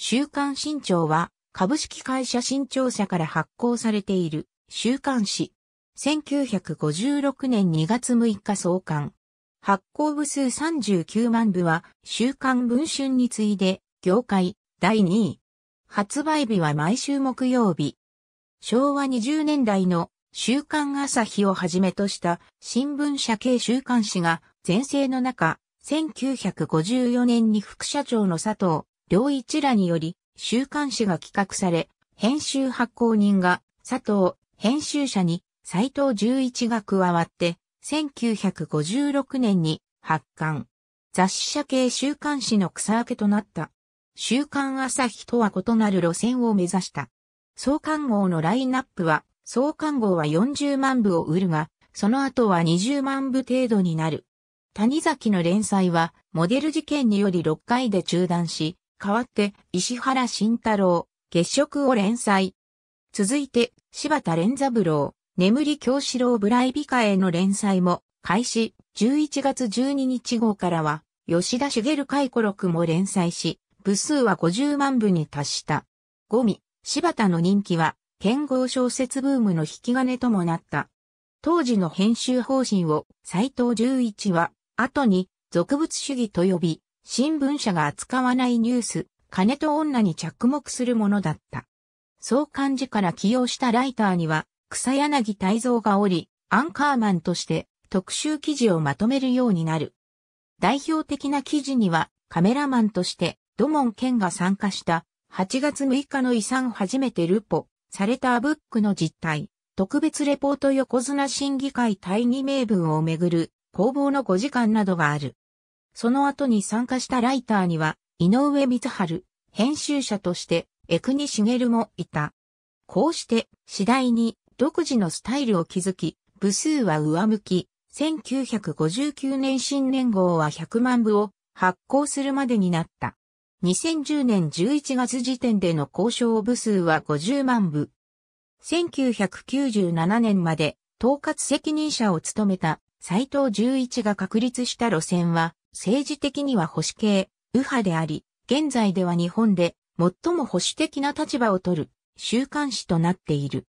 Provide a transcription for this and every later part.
週刊新潮は株式会社新潮社から発行されている週刊誌。1956年2月6日創刊。発行部数39万部は週刊文春に次いで業界第2位。発売日は毎週木曜日。昭和20年代の週刊朝日をはじめとした新聞社系週刊誌が全盛の中、1954年に副社長の佐藤両一らにより、週刊誌が企画され、編集発行人が佐藤、編集者に斎藤十一が加わって、1956年に発刊。雑誌社系週刊誌の草分けとなった。週刊朝日とは異なる路線を目指した。創刊号のラインナップは、創刊号は40万部を売るが、その後は20万部程度になる。谷崎の連載は、モデル事件により6回で中断し、代わって石原慎太郎、月食を連載。続いて、柴田連三郎、眠り京四郎ブライビカへの連載も開始、11月12日号からは、吉田茂回顧録も連載し、部数は50万部に達した。ゴミ、柴田の人気は、剣豪小説ブームの引き金ともなった。当時の編集方針を斎藤十一は、後に俗物主義と呼び、新聞社が扱わないニュース、金と女に着目するものだった。そう漢字から起用したライターには、草柳大蔵がおり、アンカーマンとして特集記事をまとめるようになる。代表的な記事には、カメラマンとして土門健が参加した8月6日の遺産初めてルポ、されたブックの実態、特別レポート横綱審議会第2名分をめぐる工房の5時間などがある。その後に参加したライターには、井上光春、編集者として、江国茂もいた。こうして、次第に、独自のスタイルを築き、部数は上向き、1959年新年号は100万部を発行するまでになった。2010年11月時点での交渉部数は50万部。1997年まで統括責任者を務めた斎藤十一が確立した路線は政治的には保守系、右派であり、現在では日本で最も保守的な立場を取る週刊誌となっている。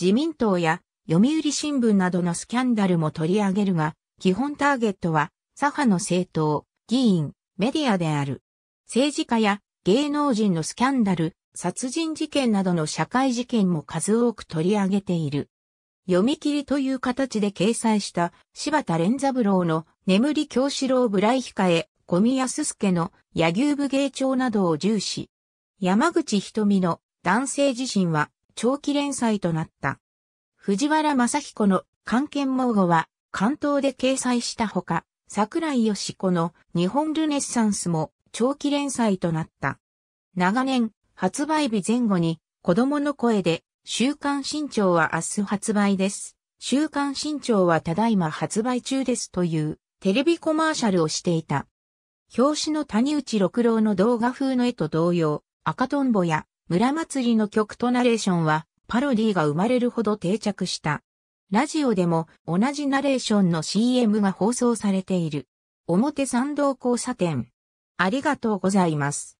自民党や読売新聞などのスキャンダルも取り上げるが、基本ターゲットは左派の政党、議員、メディアである。政治家や芸能人のスキャンダル、殺人事件などの社会事件も数多く取り上げている。読み切りという形で掲載した柴田連三郎の眠り京四郎ぶらい控え、小宮す介の野牛部芸長などを重視。山口瞳の男性自身は長期連載となった。藤原正彦の関係盲語は関東で掲載したほか、桜井義子の日本ルネッサンスも長期連載となった。長年、発売日前後に子供の声で週刊新潮は明日発売です。週刊新潮はただいま発売中ですというテレビコマーシャルをしていた。表紙の谷内六郎の動画風の絵と同様、赤とんぼや村祭りの曲とナレーションはパロディが生まれるほど定着した。ラジオでも同じナレーションの CM が放送されている。表参道交差点。ありがとうございます。